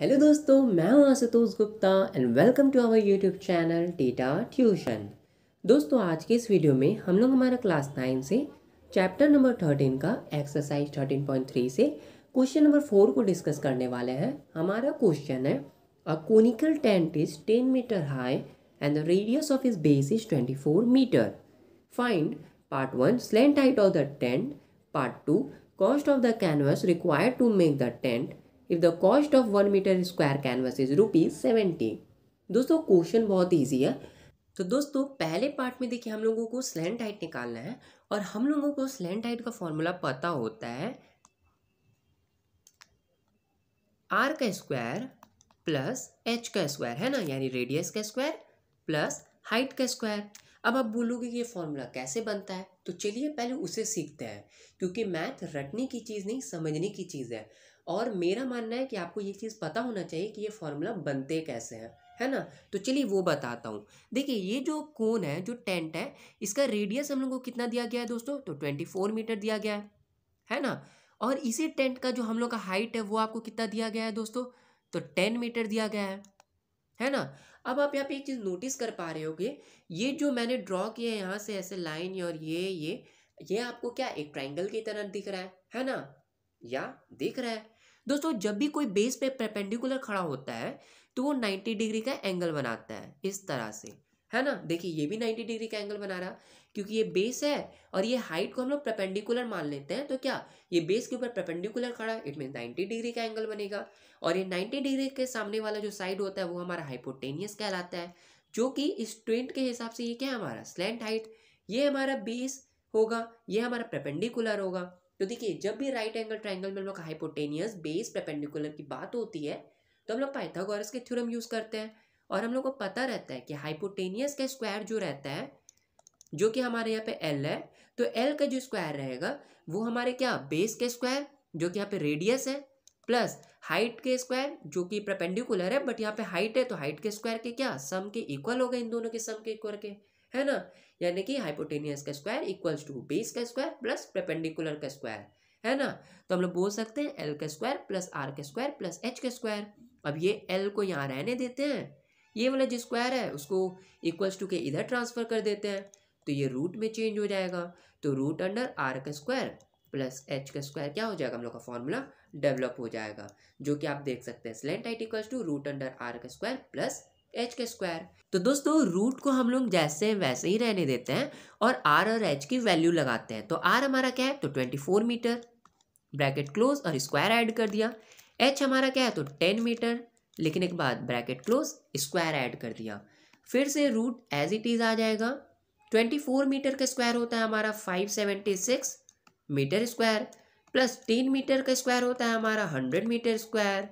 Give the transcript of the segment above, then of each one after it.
hello दोस्तों मैं हूं Ashutosh Gupta and welcome to our YouTube channel data tuition दोस्तों आज के इस वीडियो में हम लोग हमारा क्लास नाइन से चैप्टर नंबर थर्टीन का एक्सरसाइज थर्टीन पॉइंट थ्री से क्वेश्चन नंबर फोर को डिस्कस करने वाले हैं हमारा क्वेश्चन है a conical tent is ten metre high and the radius of its base is twenty four metre find part one slant height of the tent part two cost of the canvas required to make the tent if the cost of one metre square canvas is rupees seventy दोस्तों question बहुत easy है तो दोस्तों पहले part में देखिए हम लोगों को स्लैंड हाइट निकालना है और हम लोगों को स्लैंड हाइट का फॉर्मूला पता होता है आर का स्क्वायर प्लस एच का स्क्वायर है ना यानी रेडियस का स्क्वायर प्लस हाइट का स्क्वायर अब आप बोलोगे कि ये फॉर्मूला कैसे बनता है तो चलिए पहले उसे सीखते हैं क्योंकि मैथ रटने की चीज़ नहीं समझने की चीज़ है और मेरा मानना है कि आपको ये चीज़ पता होना चाहिए कि ये फॉर्मूला बनते कैसे हैं है ना तो चलिए वो बताता हूँ देखिए ये जो कोन है जो टेंट है इसका रेडियस हम लोग को कितना दिया गया है दोस्तों तो ट्वेंटी फोर मीटर दिया गया है है ना और इसी टेंट का जो हम लोग का हाइट है वो आपको कितना दिया गया है दोस्तों तो टेन मीटर दिया गया है है ना अब आप यहाँ पे एक चीज़ नोटिस कर पा रहे होगे ये जो मैंने ड्रॉ किया है यहाँ से ऐसे लाइन और ये ये ये आपको क्या एक ट्राइंगल की तरह दिख रहा है है ना या दिख रहा है दोस्तों जब भी कोई बेस पे परपेंडिकुलर खड़ा होता है तो वो 90 डिग्री का एंगल बनाता है इस तरह से है ना देखिए ये भी 90 डिग्री का एंगल बना रहा क्योंकि ये बेस है और ये हाइट को हम लोग प्रपेंडिकुलर मान लेते हैं तो क्या ये बेस के ऊपर प्रपेंडिकुलर खड़ा है इट मीन नाइन्टी डिग्री का एंगल बनेगा और ये नाइन्टी डिग्री के सामने वाला जो साइड होता है वो हमारा हाइपोटेनियस कहलाता है जो कि इस ट्वेंट के हिसाब से ये क्या है हमारा स्लेंट हाइट ये हमारा बेस होगा ये हमारा प्रपेंडिकुलर होगा तो देखिए जब भी राइट एंगल ट्राइंगल में हम लोग हाइपोटेनियस बेस प्रपेंडिकुलर की बात होती है तो हम लोग पाइथागोरस के थ्योरम यूज़ करते हैं और हम लोग को पता रहता है कि हाइपोटेनियस का स्क्वायर जो रहता है जो कि हमारे यहाँ पे एल है तो एल का जो स्क्वायर रहेगा वो हमारे क्या बेस के स्क्वायर जो कि यहाँ पे रेडियस है प्लस हाइट के स्क्वायर जो कि प्रपेंडिकुलर है बट यहाँ पे हाइट है तो हाइट के स्क्वायर के क्या सम के इक्वल हो गए इन दोनों के सम के इक्वल के है ना यानी कि हाइपोटेनियस का स्क्वायर इक्वल्स टू बेस का स्क्वायर प्लस प्रपेंडिकुलर का स्क्वायर है ना तो हम लोग बोल सकते हैं एल का स्क्वायर प्लस आर का स्क्वायर प्लस एच का स्क्वायर अब ये एल को यहाँ रहने देते हैं ये वाला जो स्क्वायर है उसको इक्वल्स टू के इधर ट्रांसफर कर देते हैं तो ये रूट में चेंज हो जाएगा तो रूट अंडर आर का स्क्वायर प्लस एच का स्क्वायर क्या हो जाएगा हम लोग का फॉर्मूला डेवलप हो जाएगा जो कि आप देख सकते हैं slant height equals to root under R का स्क्वायर प्लस एच के स्क्वायर तो दोस्तों रूट को हम लोग जैसे वैसे ही रहने देते हैं और आर और एच की वैल्यू लगाते हैं तो आर हमारा क्या है तो twenty four metre bracket close और स्क्वायर ऐड कर दिया एच हमारा क्या है तो टेन मीटर लिखने के बाद ब्रैकेट क्लोज स्क्वायर ऐड कर दिया फिर से रूट एज इट इज़ आ जाएगा ट्वेंटी फोर मीटर का स्क्वायर होता है हमारा five seventy six metre square plus ten metre का स्क्वायर होता है हमारा हंड्रेड मीटर स्क्वायर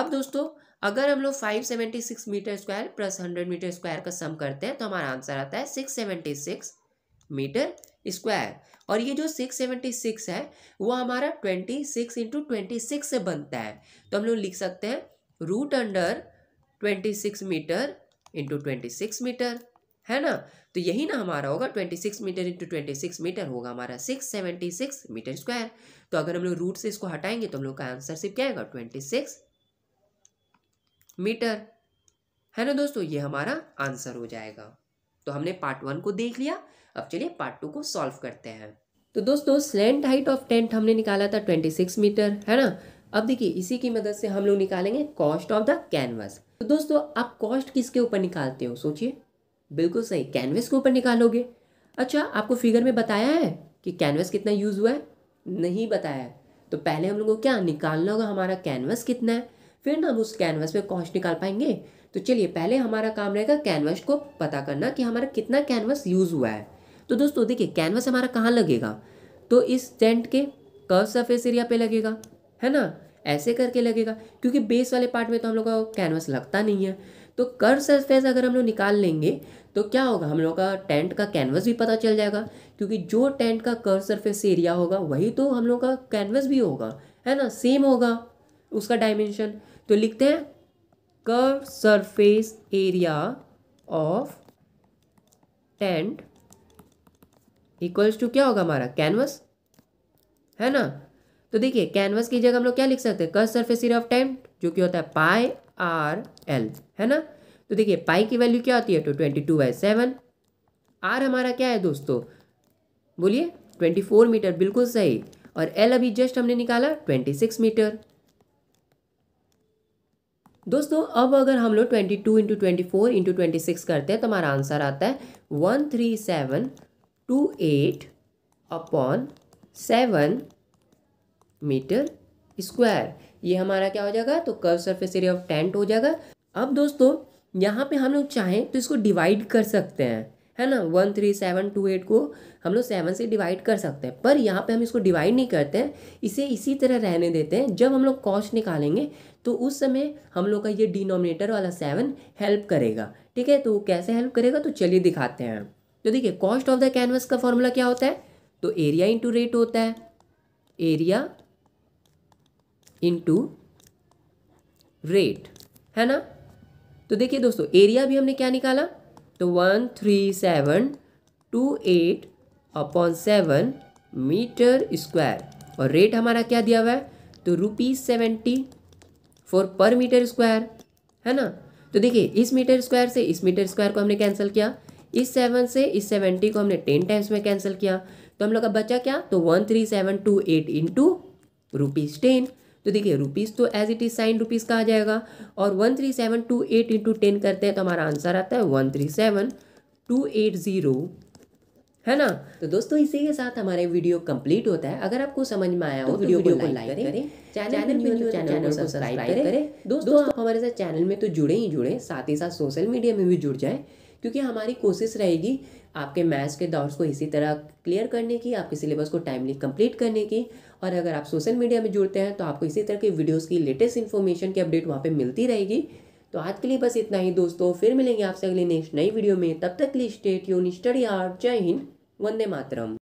अब दोस्तों अगर हम लोग 576 metre square plus 100 metre square का सम करते हैं तो हमारा आंसर आता है 676 मीटर स्क्वायर और ये जो 676 है वो हमारा 26 सिक्स इंटू ट्वेंटी से बनता है तो हम लोग लिख सकते हैं root under 26 metre into twenty metre है ना तो यही ना हमारा होगा 26 मीटर इंटू ट्वेंटी मीटर होगा हमारा 676 मीटर स्क्वायर तो अगर हम लोग रूट से इसको हटाएंगे तो हम लोग का आंसर सिर्फ क्या आएगा सिक्स मीटर है ना दोस्तों ये हमारा आंसर हो जाएगा तो हमने पार्ट वन को देख लिया अब चलिए पार्ट टू को सॉल्व करते हैं तो दोस्तों स्लेंट हाइट ऑफ टेंट हमने निकाला था ट्वेंटी सिक्स मीटर है ना अब देखिए इसी की मदद से हम लोग निकालेंगे कॉस्ट ऑफ द कैनवस तो दोस्तों आप कॉस्ट किसके ऊपर निकालते हो सोचिए बिल्कुल सही कैनवस के ऊपर निकालोगे अच्छा आपको फिगर में बताया है कि कैनवस कितना यूज़ हुआ है नहीं बताया है तो पहले हम लोग को क्या निकालना होगा हमारा कैनवस कितना है फिर ना हम उस कैनवस पे कॉस्ट निकाल पाएंगे तो चलिए पहले हमारा काम रहेगा कैनवस को पता करना कि हमारा कितना कैनवस यूज़ हुआ है तो दोस्तों देखिए कैनवस हमारा कहाँ लगेगा तो इस टेंट के कर्व सरफेस एरिया पे लगेगा है ना ऐसे करके लगेगा क्योंकि बेस वाले पार्ट में तो हम लोग का कैनवस लगता नहीं है तो कर्व सरफेस अगर हम लोग निकाल लेंगे तो क्या होगा हम लोग का टेंट का कैनवस भी पता चल जाएगा क्योंकि जो टेंट का कर्व सरफेस एरिया होगा वही तो हम लोग का कैनवस भी होगा है ना सेम होगा उसका डायमेंशन तो लिखते हैं curve surface area of tent equals to क्या होगा हमारा कैनवस है ना तो देखिए कैनवस की जगह हम लोग क्या लिख सकते हैं curve surface area of tent जो कि होता है पाई आर एल है ना तो देखिए पाई की वैल्यू क्या होती है तो twenty two by seven R हमारा क्या है दोस्तों बोलिए ट्वेंटी फोर मीटर बिल्कुल सही और एल अभी जस्ट हमने निकाला ट्वेंटी सिक्स मीटर दोस्तों अब अगर हम लोग twenty two into twenty four into twenty six करते हैं तो हमारा आंसर आता है one three seven two eight upon seven metre square ये हमारा क्या हो जाएगा तो curve surface area of tent हो जाएगा अब दोस्तों यहाँ पे हम लोग चाहें तो इसको डिवाइड कर सकते हैं है ना one three seven two eight को हम लोग सेवन से डिवाइड कर सकते हैं पर यहाँ पे हम इसको डिवाइड नहीं करते हैं इसे इसी तरह रहने देते हैं जब हम लोग कॉस्ट निकालेंगे तो उस समय हम लोग का ये डिनोमिनेटर वाला सेवन हेल्प करेगा ठीक है तो वो कैसे हेल्प करेगा तो चलिए दिखाते हैं तो देखिए कॉस्ट ऑफ द कैनवस का फॉर्मूला क्या होता है तो एरिया इंटू रेट होता है एरिया इंटू रेट है ना तो देखिए दोस्तों एरिया भी हमने क्या निकाला तो one three seven two eight upon seven metre square और रेट हमारा क्या दिया हुआ है तो rupees seventy four per metre square है ना तो देखिए इस मीटर स्क्वायर से इस मीटर स्क्वायर को हमने कैंसिल किया इस सेवन से इस सेवेंटी को हमने टेन टाइम्स में कैंसिल किया तो हम लोग का बचा क्या तो one three seven two eight into rupees ten तो देखिए रुपीज़ तो as it is sign rupees का आ जाएगा और one three seven two eight into ten करते हैं तो हमारा आंसर आता है one three seven two eight zero है ना तो दोस्तों इसी के साथ हमारे वीडियो कंप्लीट होता है अगर आपको समझ में आया हो तो वीडियो, को लाइक करें तो चैनल में चैनल को सब्सक्राइब करें दोस्तों, दोस्तों आप हमारे साथ चैनल में तो जुड़े ही जुड़े साथ ही साथ सोशल मीडिया में भी जुड़ जाएं क्योंकि हमारी कोशिश रहेगी आपके मैथ्स के डाउट्स को इसी तरह क्लियर करने की आपके सिलेबस को टाइमली कंप्लीट करने की और अगर आप सोशल मीडिया में जुड़ते हैं तो आपको इसी तरह के वीडियोज़ की लेटेस्ट इन्फॉर्मेशन की अपडेट वहाँ पर मिलती रहेगी तो आज के लिए बस इतना ही दोस्तों फिर मिलेंगे आपसे अगले नेक्स्ट नई वीडियो में तब तक के लिए स्टेट यून स्टडी आर जय हिंद वंदे मातरम